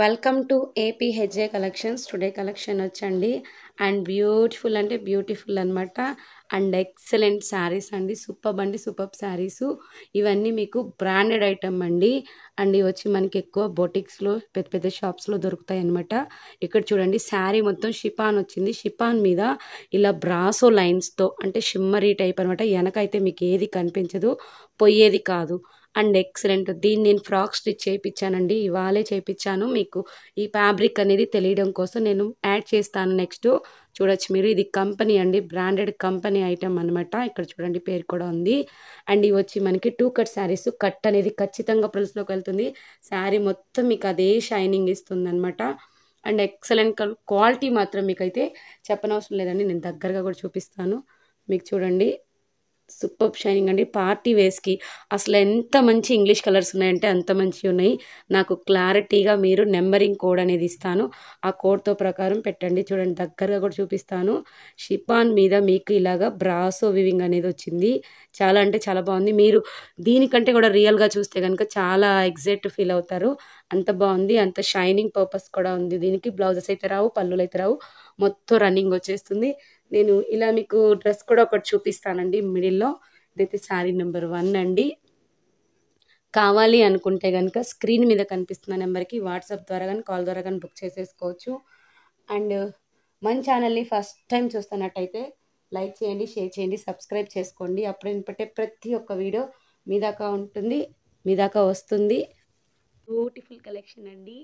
welcome to AP HA collections today collection వచ్చండి and beautiful అంటే beautiful అనమాట and excellent saris అండి సూపర్ అండి సూపర్ శారీస్ ఇవన్నీ మీకు బ్రాండెడ్ ఐటమ్ అండి అండ్ ఇవి వచ్చి మనకి ఎక్కువ బొటిక్స్లో పెద్ద పెద్ద షాప్స్లో దొరుకుతాయి అనమాట ఇక్కడ చూడండి శారీ మొత్తం షిపాన్ వచ్చింది షిపాన్ మీద ఇలా బ్రాసో లైన్స్తో అంటే షిమ్మరీ టైప్ అనమాట వెనకైతే మీకు ఏది కనిపించదు పొయ్యేది కాదు అండ్ ఎక్సలెంట్ దీన్ని నేను ఫ్రాక్ స్టిచ్ చేయించానండి ఇవాళే చేయించాను మీకు ఈ ఫ్యాబ్రిక్ అనేది తెలియడం కోసం నేను యాడ్ చేస్తాను నెక్స్ట్ చూడొచ్చు మీరు ఇది కంపెనీ అండి బ్రాండెడ్ కంపెనీ ఐటమ్ అనమాట ఇక్కడ చూడండి పేరు కూడా ఉంది అండ్ ఇవి వచ్చి మనకి టూ కట్ శారీస్ కట్ అనేది ఖచ్చితంగా ప్రిన్స్లోకి వెళ్తుంది శారీ మొత్తం మీకు అదే షైనింగ్ ఇస్తుంది అనమాట అండ్ ఎక్సలెంట్ క్వాలిటీ మాత్రం మీకు అయితే చెప్పనవసరం లేదండి నేను దగ్గరగా కూడా చూపిస్తాను మీకు చూడండి సూపర్ షైనింగ్ అండి పార్టీ వేస్కి అసలు ఎంత మంచి ఇంగ్లీష్ కలర్స్ ఉన్నాయంటే అంత మంచివి ఉన్నాయి నాకు క్లారిటీగా మీరు నెంబరింగ్ కోడ్ అనేది ఇస్తాను ఆ కోడ్తో ప్రకారం పెట్టండి చూడండి దగ్గరగా కూడా చూపిస్తాను షిపాన్ మీద మీకు ఇలాగా బ్రాసో వివింగ్ అనేది వచ్చింది చాలా అంటే చాలా బాగుంది మీరు దీనికంటే కూడా రియల్గా చూస్తే కనుక చాలా ఎగ్జైట్ ఫీల్ అవుతారు అంత బాగుంది అంత షైనింగ్ పర్పస్ కూడా ఉంది దీనికి బ్లౌజెస్ అయితే రావు పళ్ళులు అయితే రావు మొత్తం రన్నింగ్ వచ్చేస్తుంది నేను ఇలా మీకు డ్రెస్ కూడా ఒకటి చూపిస్తానండి మిడిల్లో ఇదైతే శారీ నెంబర్ వన్ అండి కావాలి అనుకుంటే కనుక స్క్రీన్ మీద కనిపిస్తున్న నెంబర్కి వాట్సాప్ ద్వారా కానీ కాల్ ద్వారా కానీ బుక్ చేసేసుకోవచ్చు అండ్ మన ఛానల్ని ఫస్ట్ టైం చూస్తున్నట్టయితే లైక్ చేయండి షేర్ చేయండి సబ్స్క్రైబ్ చేసుకోండి అప్పుడు ఏంటంటే ప్రతి ఒక్క వీడియో మీ దాకా ఉంటుంది మీ దాకా వస్తుంది బ్యూటిఫుల్ కలెక్షన్ అండి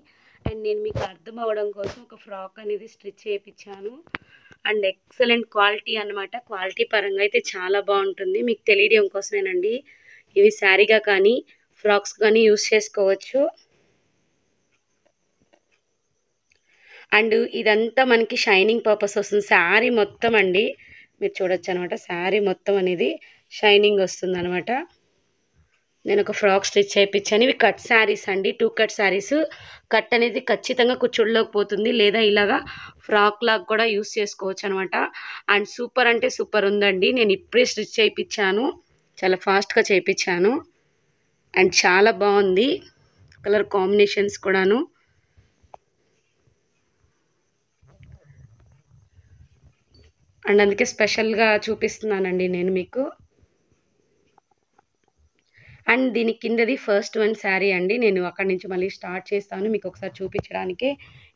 అండ్ నేను మీకు అర్థం అవ్వడం కోసం ఒక ఫ్రాక్ అనేది స్టిచ్ చేయించాను అండ్ ఎక్సలెంట్ క్వాలిటీ అనమాట క్వాలిటీ పరంగా అయితే చాలా బాగుంటుంది మీకు తెలియడం కోసమేనండి ఇవి శారీగా కానీ ఫ్రాక్స్ కానీ యూస్ చేసుకోవచ్చు అండ్ ఇదంతా మనకి షైనింగ్ పర్పస్ వస్తుంది శారీ మొత్తం అండి మీరు చూడొచ్చు అనమాట శారీ మొత్తం అనేది షైనింగ్ వస్తుంది అనమాట నేను ఒక ఫ్రాక్ స్టిచ్ చేయించాను ఇవి కట్ శారీస్ అండి టూ కట్ శారీస్ కట్ అనేది ఖచ్చితంగా పోతుంది లేదా ఇలాగా ఫ్రాక్ లాగా కూడా యూస్ చేసుకోవచ్చు అనమాట అండ్ సూపర్ అంటే సూపర్ ఉందండి నేను ఇప్పుడే స్టిచ్ చేయించాను చాలా ఫాస్ట్గా చేయించాను అండ్ చాలా బాగుంది కలర్ కాంబినేషన్స్ కూడాను అండ్ అందుకే స్పెషల్గా చూపిస్తున్నానండి నేను మీకు అండ్ దీని కిందది ఫస్ట్ వన్ శారీ అండి నేను అక్కడి నుంచి మళ్ళీ స్టార్ట్ చేస్తాను మీకు ఒకసారి చూపించడానికి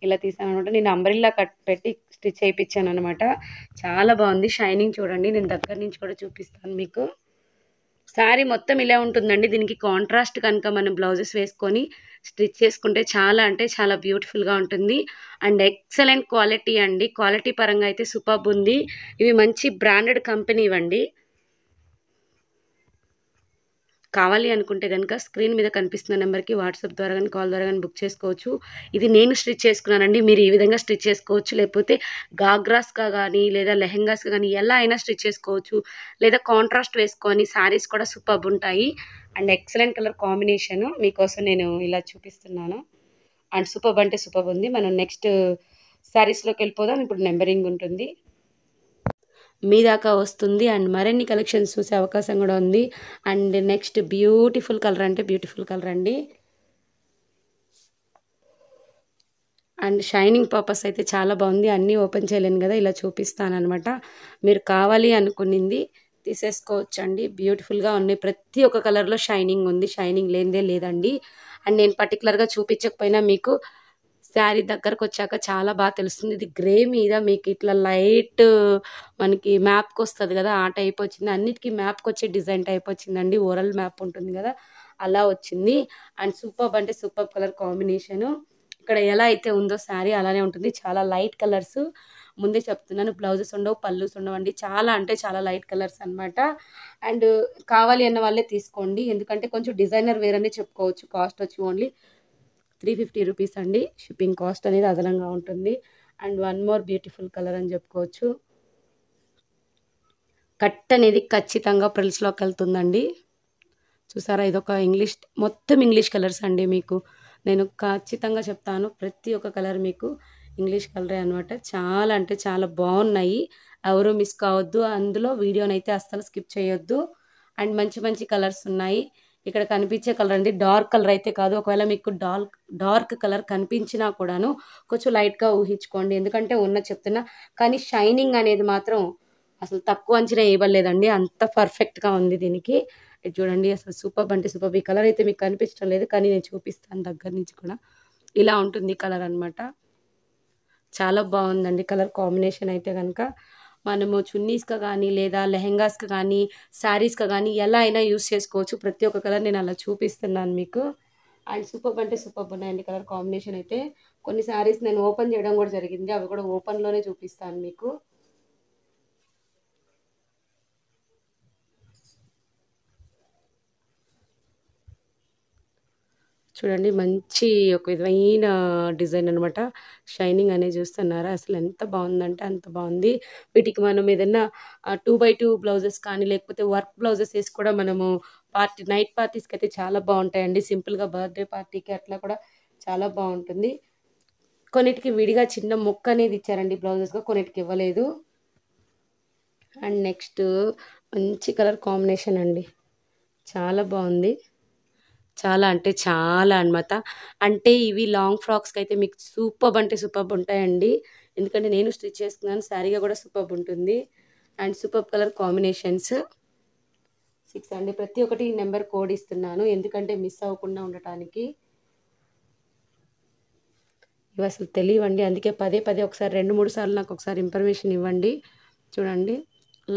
ఇలా తీసాను అనమాట నేను అంబ్రిల్లా కట్ పెట్టి స్టిచ్ చేయించాను అనమాట చాలా బాగుంది షైనింగ్ చూడండి నేను దగ్గర నుంచి కూడా చూపిస్తాను మీకు శారీ మొత్తం ఇలా ఉంటుందండి దీనికి కాంట్రాస్ట్ కనుక మనం బ్లౌజెస్ వేసుకొని స్టిచ్ చేసుకుంటే చాలా అంటే చాలా బ్యూటిఫుల్గా ఉంటుంది అండ్ ఎక్సలెంట్ క్వాలిటీ అండి క్వాలిటీ పరంగా అయితే సూపర్బ్ ఉంది ఇవి మంచి బ్రాండెడ్ కంపెనీ ఇవ్వండి కావాలి అనుకుంటే కనుక స్క్రీన్ మీద కనిపిస్తున్న నెంబర్కి వాట్సాప్ ద్వారా కానీ కాల్ ద్వారా కానీ బుక్ చేసుకోవచ్చు ఇది నేను స్టిచ్ చేసుకున్నానండి మీరు ఈ విధంగా స్టిచ్ చేసుకోవచ్చు లేకపోతే గాగ్రాస్గా కానీ లేదా లెహెంగాస్గా కానీ ఎలా అయినా స్టిచ్ చేసుకోవచ్చు లేదా కాంట్రాస్ట్ వేసుకొని శారీస్ కూడా సూపర్బ్ ఉంటాయి అండ్ ఎక్సలెంట్ కలర్ కాంబినేషను మీకోసం నేను ఇలా చూపిస్తున్నాను అండ్ సూపర్బ్ అంటే సూపర్బ్ ఉంది మనం నెక్స్ట్ శారీస్లోకి వెళ్ళిపోదాం ఇప్పుడు నెంబరింగ్ ఉంటుంది మీ దాకా వస్తుంది అండ్ మరిన్ని కలెక్షన్స్ చూసే అవకాశం కూడా ఉంది అండ్ నెక్స్ట్ బ్యూటిఫుల్ కలర్ అంటే బ్యూటిఫుల్ కలర్ అండి అండ్ షైనింగ్ పర్పస్ అయితే చాలా బాగుంది అన్నీ ఓపెన్ చేయలేను కదా ఇలా చూపిస్తాను అనమాట మీరు కావాలి అనుకునింది తీసేసుకోవచ్చండి బ్యూటిఫుల్గా ఉన్నాయి ప్రతి ఒక్క కలర్లో షైనింగ్ ఉంది షైనింగ్ లేనిదే లేదండి అండ్ నేను పర్టికులర్గా చూపించకపోయినా మీకు శారీ దగ్గరకు వచ్చాక చాలా బాగా తెలుస్తుంది ఇది గ్రే మీద మీకు ఇట్లా లైట్ మనకి మ్యాప్కి వస్తుంది కదా ఆ టైప్ వచ్చింది అన్నిటికీ మ్యాప్కి వచ్చే డిజైన్ టైప్ వచ్చిందండి ఓరల్ మ్యాప్ ఉంటుంది కదా అలా వచ్చింది అండ్ సూపర్ అంటే సూపర్ కలర్ కాంబినేషను ఇక్కడ ఎలా అయితే ఉందో శారీ అలానే ఉంటుంది చాలా లైట్ కలర్స్ ముందే చెప్తున్నాను బ్లౌజెస్ ఉండవు పళ్ళుస్ ఉండవండి చాలా అంటే చాలా లైట్ కలర్స్ అనమాట అండ్ కావాలి అన్న వాళ్ళే తీసుకోండి ఎందుకంటే కొంచెం డిజైనర్ వేరనే చెప్పుకోవచ్చు కాస్ట్ వచ్చి ఓన్లీ త్రీ ఫిఫ్టీ రూపీస్ అండి షిప్పింగ్ కాస్ట్ అనేది అదనంగా ఉంటుంది and one more beautiful colour అని చెప్పుకోవచ్చు కట్ అనేది ఖచ్చితంగా ప్రిల్స్లోకి వెళ్తుందండి చూసారా ఇదొక ఇంగ్లీష్ మొత్తం ఇంగ్లీష్ కలర్స్ అండి మీకు నేను ఖచ్చితంగా చెప్తాను ప్రతి ఒక్క కలర్ మీకు ఇంగ్లీష్ కలరే అనమాట చాలా అంటే చాలా బాగున్నాయి ఎవరు మిస్ కావద్దు అందులో వీడియోనైతే అస్సలు స్కిప్ చేయొద్దు అండ్ మంచి మంచి కలర్స్ ఉన్నాయి ఇక్కడ కనిపించే కలర్ అండి డార్క్ కలర్ అయితే కాదు ఒకవేళ మీకు డార్క్ డార్క్ కలర్ కనిపించినా కూడాను కొంచెం లైట్గా ఊహించుకోండి ఎందుకంటే ఉన్న చెప్తున్నా కానీ షైనింగ్ అనేది మాత్రం అసలు తక్కువ అంచనా ఇవ్వలేదండి అంత పర్ఫెక్ట్గా ఉంది దీనికి చూడండి అసలు సూపర్ అంటే సూపర్ ఈ కలర్ అయితే మీకు కనిపించడం లేదు కానీ నేను చూపిస్తాను దగ్గర నుంచి కూడా ఇలా ఉంటుంది కలర్ అనమాట చాలా బాగుందండి కలర్ కాంబినేషన్ అయితే కనుక మనము చున్నీస్కి కానీ లేదా లెహెంగాస్కి కానీ శారీస్కి కానీ ఎలా అయినా యూస్ చేసుకోవచ్చు ప్రతి ఒక్క కలర్ నేను అలా చూపిస్తున్నాను మీకు అండ్ సూపర్ అంటే సూపర్ ఉన్నాయండి కలర్ కాంబినేషన్ అయితే కొన్ని శారీస్ నేను ఓపెన్ చేయడం కూడా జరిగింది అవి కూడా ఓపెన్లోనే చూపిస్తాను మీకు చూడండి మంచి ఒక విధమైన డిజైన్ అనమాట షైనింగ్ అనేది చూస్తున్నారా అసలు ఎంత బాగుందంటే అంత బాగుంది వీటికి మనం ఏదన్నా టూ బై టూ బ్లౌజెస్ కానీ లేకపోతే వర్క్ బ్లౌజెస్ వేసి కూడా మనము పార్టీ నైట్ పార్టీస్కి అయితే చాలా బాగుంటాయండి సింపుల్గా బర్త్డే పార్టీకి అట్లా కూడా చాలా బాగుంటుంది కొన్నిటికి విడిగా చిన్న మొక్క అనేది ఇచ్చారండి బ్లౌజెస్గా కొన్నిటికి ఇవ్వలేదు అండ్ నెక్స్ట్ మంచి కలర్ కాంబినేషన్ అండి చాలా బాగుంది చాలా అంటే చాలా అనమాట అంటే ఇవి లాంగ్ ఫ్రాక్స్కి అయితే మీకు సూపర్బ్ అంటే సూపర్బ్ ఉంటాయండి ఎందుకంటే నేను స్టిచ్ చేసుకున్నాను శారీగా కూడా సూపర్బ్ ఉంటుంది and super colour combinations six అండి ప్రతి ఒక్కటి నెంబర్ కోడ్ ఇస్తున్నాను ఎందుకంటే మిస్ అవ్వకుండా ఉండటానికి ఇవి అసలు తెలియవండి అందుకే పదే పదే ఒకసారి రెండు మూడు సార్లు నాకు ఒకసారి ఇన్ఫర్మేషన్ ఇవ్వండి చూడండి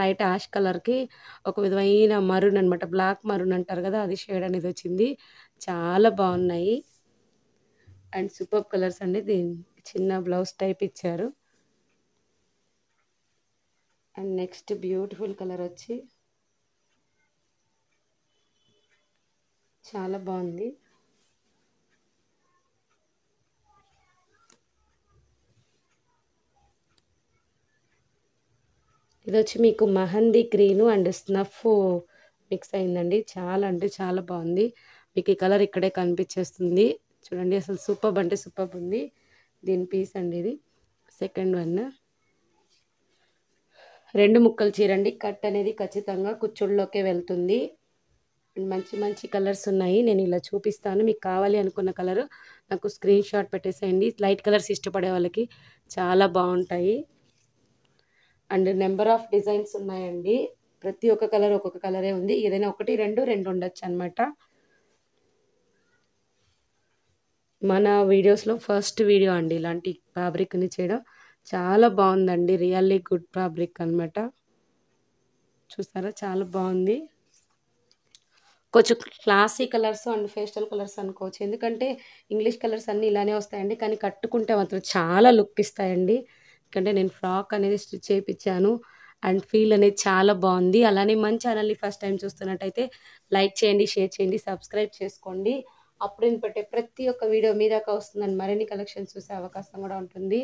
లైట్ యాష్ కలర్కి ఒక విధమైన మరూన్ అనమాట బ్లాక్ మరుణ్ అంటారు కదా అది షేడ్ అనేది వచ్చింది చాలా బాగున్నాయి అండ్ సూపర్ కలర్స్ అండి దీని చిన్న బ్లౌజ్ టైప్ ఇచ్చారు అండ్ నెక్స్ట్ బ్యూటిఫుల్ కలర్ వచ్చి చాలా బాగుంది ఇది వచ్చి మీకు mehndi green and snuff mix అయిందండి చాలా అంటే చాలా బాగుంది మీకు ఈ కలర్ ఇక్కడే కనిపించేస్తుంది చూడండి అసలు సూపబ్ అంటే సూపబ్ ఉంది దీని పీస్ అండి ఇది సెకండ్ వన్ రెండు ముక్కలు చీరండి కట్ అనేది ఖచ్చితంగా కుచ్చుళ్ళలోకే వెళ్తుంది మంచి మంచి కలర్స్ ఉన్నాయి నేను ఇలా చూపిస్తాను మీకు కావాలి అనుకున్న కలర్ నాకు స్క్రీన్ షాట్ పెట్టేసేయండి లైట్ కలర్స్ ఇష్టపడే వాళ్ళకి చాలా బాగుంటాయి అండ్ నెంబర్ ఆఫ్ డిజైన్స్ ఉన్నాయండి ప్రతి ఒక్క కలర్ ఒక్కొక్క కలరే ఉంది ఏదైనా ఒకటి రెండు రెండు ఉండొచ్చు అనమాట మన వీడియోస్లో ఫస్ట్ వీడియో అండి ఇలాంటి ఫ్యాబ్రిక్ని చేయడం చాలా బాగుందండి రియల్లీ గుడ్ ఫ్యాబ్రిక్ అనమాట చూసారా చాలా బాగుంది కొంచెం classy colours and pastel colours అనుకోవచ్చు ఎందుకంటే ఇంగ్లీష్ కలర్స్ అన్నీ ఇలానే వస్తాయండి కానీ కట్టుకుంటే మాత్రం చాలా లుక్ ఇస్తాయండి ఎందుకంటే నేను ఫ్రాక్ అనేది స్టిచ్ చేయించాను అండ్ ఫీల్ అనేది చాలా బాగుంది అలానే మన ఛానల్ని ఫస్ట్ టైం చూస్తున్నట్టయితే లైక్ చేయండి షేర్ చేయండి సబ్స్క్రైబ్ చేసుకోండి అప్పుడు నేను పెట్టే ప్రతి ఒక్క వీడియో మీ దాకా వస్తుందని మరిన్ని కలెక్షన్స్ చూసే అవకాశం కూడా ఉంటుంది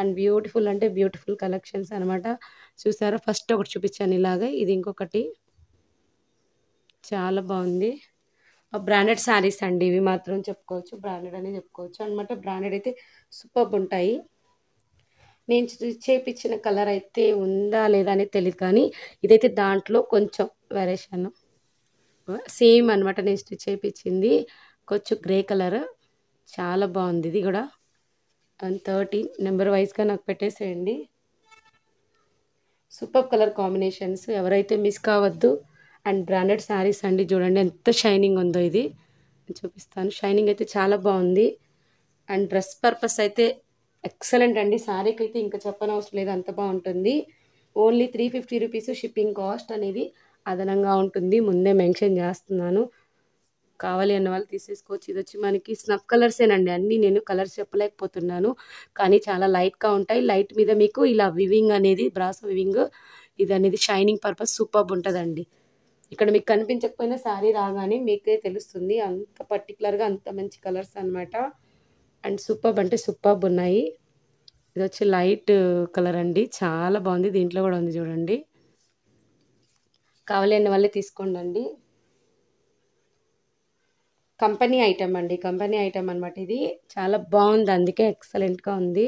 అండ్ బ్యూటిఫుల్ అంటే బ్యూటిఫుల్ కలెక్షన్స్ అనమాట చూసారా ఫస్ట్ ఒకటి చూపించాను ఇలాగ ఇది ఇంకొకటి చాలా బాగుంది బ్రాండెడ్ శారీస్ అండి ఇవి మాత్రం చెప్పుకోవచ్చు బ్రాండెడ్ అని చెప్పుకోవచ్చు అనమాట బ్రాండెడ్ అయితే సూపర్గా ఉంటాయి నేను చేపించిన కలర్ అయితే ఉందా లేదా అనేది తెలియదు కానీ ఇదైతే దాంట్లో కొంచెం వేరేషన్ సేమ్ అనమాట నేను స్టిచ్ చేయించింది కొంచెం గ్రే కలర్ చాలా బాగుంది ఇది కూడా థర్టీన్ నెంబర్ వైజ్గా నాకు పెట్టేసేయండి సూపర్ కలర్ కాంబినేషన్స్ ఎవరైతే మిస్ కావద్దు అండ్ బ్రాండెడ్ శారీస్ అండి చూడండి ఎంత షైనింగ్ ఉందో ఇది చూపిస్తాను షైనింగ్ అయితే చాలా బాగుంది అండ్ డ్రెస్ పర్పస్ అయితే ఎక్సలెంట్ అండి శారీకి అయితే ఇంకా చెప్పనవసరం లేదు అంత బాగుంటుంది only three fifty rupees shipping cost అనేది అదనంగా ఉంటుంది ముందే మెన్షన్ చేస్తున్నాను కావాలి అన్న వాళ్ళు తీసేసుకోవచ్చు ఇది వచ్చి మనకి స్నఫ్ కలర్సేనండి అన్నీ నేను కలర్స్ చెప్పలేకపోతున్నాను కానీ చాలా లైట్గా ఉంటాయి లైట్ మీద మీకు ఇలా వివింగ్ అనేది బ్రాస్ వివింగ్ ఇది అనేది షైనింగ్ పర్పస్ సూపర్ ఉంటుందండి ఇక్కడ మీకు కనిపించకపోయినా శారీ రాగానే మీకే తెలుస్తుంది అంత పర్టికులర్గా అంత మంచి కలర్స్ అనమాట అండ్ సూపర్బ్ అంటే సూపర్బ్ ఉన్నాయి ఇది వచ్చి లైట్ కలర్ అండి చాలా బాగుంది దీంట్లో కూడా ఉంది చూడండి కావలేని వాళ్ళే తీసుకోండి అండి కంపెనీ ఐటమ్ అండి కంపెనీ ఐటమ్ అనమాట ఇది చాలా బాగుంది అందుకే ఎక్సలెంట్గా ఉంది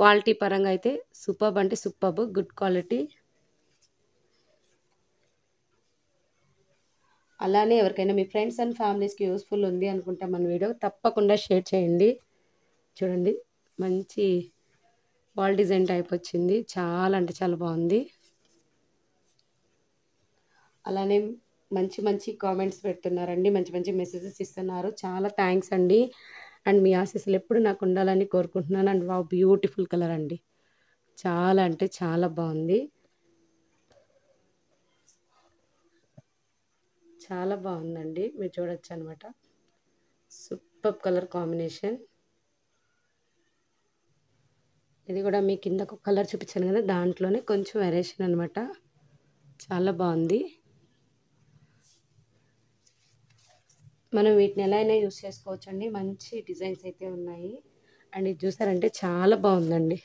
క్వాలిటీ పరంగా అయితే సూపర్బ్ అంటే సూపర్బ్ గుడ్ క్వాలిటీ అలానే ఎవరికైనా మీ ఫ్రెండ్స్ అండ్ ఫ్యామిలీస్కి యూస్ఫుల్ ఉంది అనుకుంటే మన వీడియో తప్పకుండా షేర్ చేయండి చూడండి మంచి వాల్ డిజైన్ టైప్ వచ్చింది చాలా అంటే చాలా బాగుంది అలానే మంచి మంచి కామెంట్స్ పెడుతున్నారండి మంచి మంచి మెసేజెస్ ఇస్తున్నారు చాలా థ్యాంక్స్ అండి అండ్ మీ ఆశీస్సులు ఎప్పుడు నాకు ఉండాలని కోరుకుంటున్నాను అండ్ వా బ్యూటిఫుల్ కలర్ అండి చాలా అంటే చాలా బాగుంది చాలా బాగుందండి మీరు చూడొచ్చు అనమాట సూపర్ కలర్ కాంబినేషన్ ఇది కూడా మీ కింద కలర్ చూపించాను కదా దాంట్లోనే కొంచెం వెరేషన్ అనమాట చాలా బాగుంది మనం వీటిని ఎలా అయినా యూస్ చేసుకోవచ్చండి మంచి డిజైన్స్ అయితే ఉన్నాయి అండ్ ఇది చూసారంటే చాలా బాగుందండి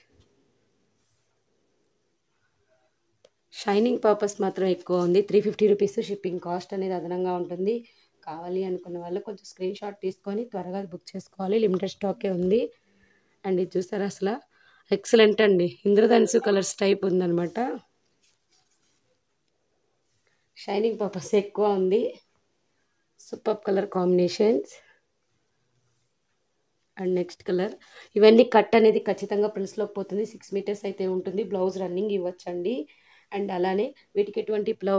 షైనింగ్ పర్పస్ మాత్రం ఎక్కువ ఉంది three fifty rupees shipping cost అనేది అదనంగా ఉంటుంది కావాలి అనుకున్న వాళ్ళు కొంచెం స్క్రీన్ షాట్ తీసుకొని త్వరగా బుక్ చేసుకోవాలి లిమిటెడ్ స్టాకే ఉంది అండ్ ఇది చూస్తారు అసలు ఎక్సలెంట్ అండి ఇంద్రధనుసు కలర్స్ టైప్ ఉందనమాట షైనింగ్ పర్పస్ ఎక్కువ ఉంది super colour combinations and next colour ఇవన్నీ కట్ అనేది ఖచ్చితంగా ప్రిన్స్లోకి పోతుంది సిక్స్ మీటర్స్ అయితే ఉంటుంది బ్లౌజ్ రన్నింగ్ ఇవ్వచ్చండి అండ్ అలానే వీటికి ఎటువంటి బ్లౌ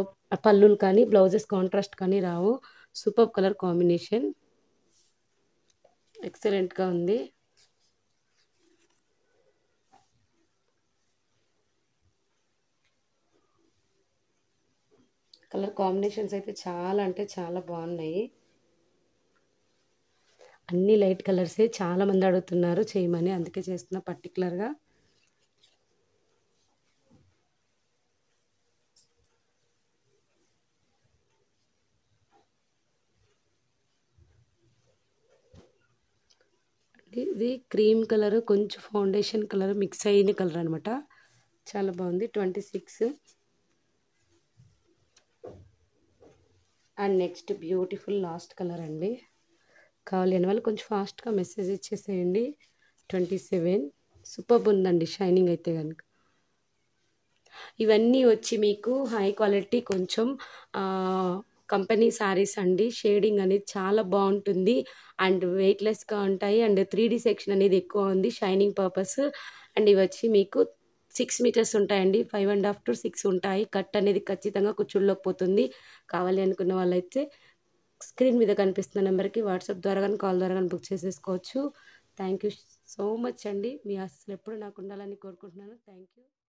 కానీ బ్లౌజెస్ కాంట్రాస్ట్ కానీ రావు సూపర్ కలర్ కాంబినేషన్ ఎక్సలెంట్గా ఉంది కలర్ కాంబినేషన్స్ అయితే చాలా అంటే చాలా బాగున్నాయి అన్ని లైట్ కలర్సే చాలామంది అడుగుతున్నారు చేయమని అందుకే చేస్తున్నా పర్టికులర్గా ఇది క్రీమ్ కలర్ కొంచెం ఫౌండేషన్ కలర్ మిక్స్ అయిన కలర్ అనమాట చాలా బాగుంది twenty six and next beautiful last colour అండి కావాలి అని వాళ్ళు కొంచెం ఫాస్ట్గా మెసేజ్ ఇచ్చేసేయండి ట్వంటీ సెవెన్ సూపర్బ్ ఉందండి షైనింగ్ అయితే కనుక ఇవన్నీ వచ్చి మీకు హై క్వాలిటీ కొంచెం కంపెనీ శారీస్ అండి షేడింగ్ అనేది చాలా బాగుంటుంది అండ్ వెయిట్లెస్గా ఉంటాయి అండ్ త్రీ డి సెక్షన్ అనేది ఎక్కువ ఉంది షైనింగ్ పర్పస్ అండ్ ఇవి వచ్చి మీకు సిక్స్ మీటర్స్ ఉంటాయండి five and half to six ఉంటాయి కట్ అనేది ఖచ్చితంగా కూర్చుల్లోకి పోతుంది కావాలి అనుకున్న వాళ్ళైతే స్క్రీన్ మీద కనిపిస్తున్న నెంబర్కి వాట్సాప్ ద్వారా కానీ కాల్ ద్వారా కానీ బుక్ చేసేసుకోవచ్చు థ్యాంక్ యూ సో మచ్ అండి మీ అసలు ఎప్పుడు నాకు ఉండాలని కోరుకుంటున్నాను థ్యాంక్ యూ